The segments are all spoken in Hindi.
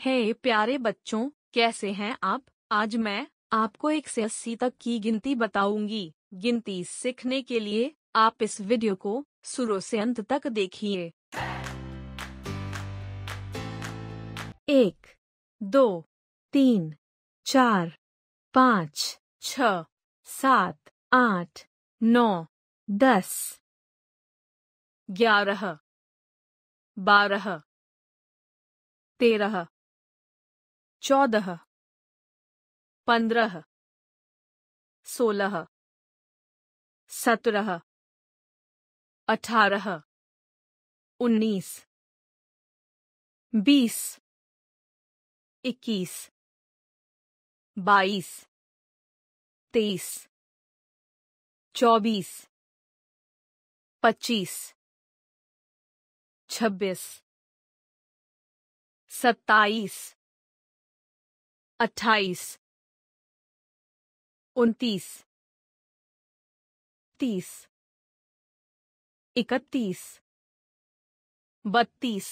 हे hey, प्यारे बच्चों कैसे हैं आप आज मैं आपको एक से अस्सी तक की गिनती बताऊंगी गिनती सीखने के लिए आप इस वीडियो को शुरू से अंत तक देखिए एक दो तीन चार पाँच छ सात आठ नौ दस ग्यारह बारह तेरह चौदह पंद्रह सोलह सत्रह अठारह उन्नीस बीस इक्कीस बाईस तेईस चौबीस पच्चीस छब्बीस सत्ताईस अट्ठाईस उनतीस तीस इकतीस बत्तीस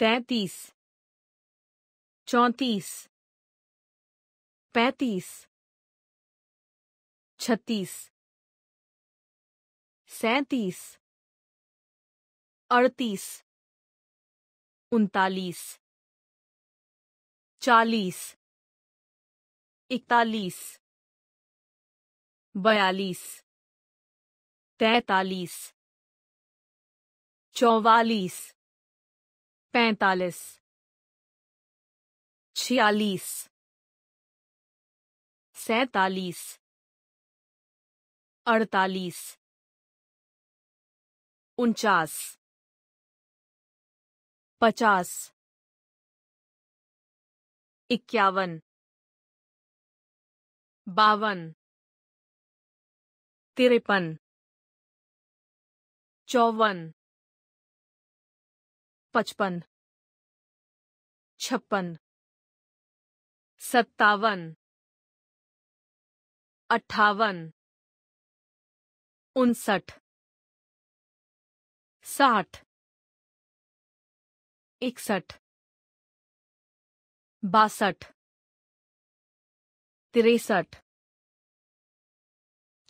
तैतीस चौतीस पैंतीस छत्तीस सैतीस अड़तीस उनतालीस चालीस इकतालीस बयालीस तैतालीस चौवालीस पैतालीस छियालीस सैतालीस अड़तालीस उनचास पचास इक्यावन बावन तिरपन चौवन पचपन छप्पन सत्तावन अट्ठावन उनसठ साठ इकसठ बासठ तिरसठ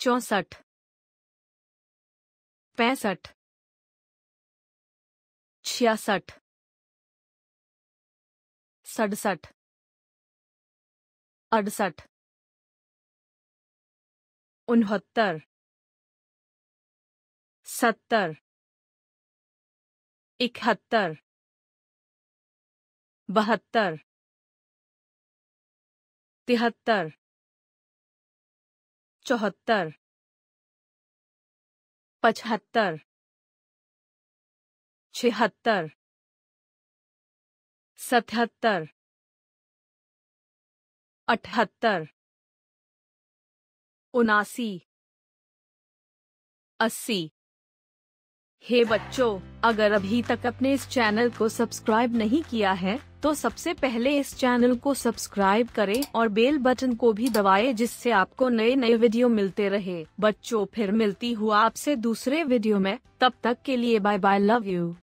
चौसठ पैंसठ छियासठ सड़सठ अड़सठ उनहत्तर सत्तर इकहत्तर बहत्तर तिहत्तर चौहत्तर पचहत्तर छिहत्तर सतहत्तर अठहत्तर उनासी अस्सी हे बच्चों अगर अभी तक अपने इस चैनल को सब्सक्राइब नहीं किया है तो सबसे पहले इस चैनल को सब्सक्राइब करें और बेल बटन को भी दबाए जिससे आपको नए नए वीडियो मिलते रहे बच्चों फिर मिलती हुआ आपसे दूसरे वीडियो में तब तक के लिए बाय बाय लव यू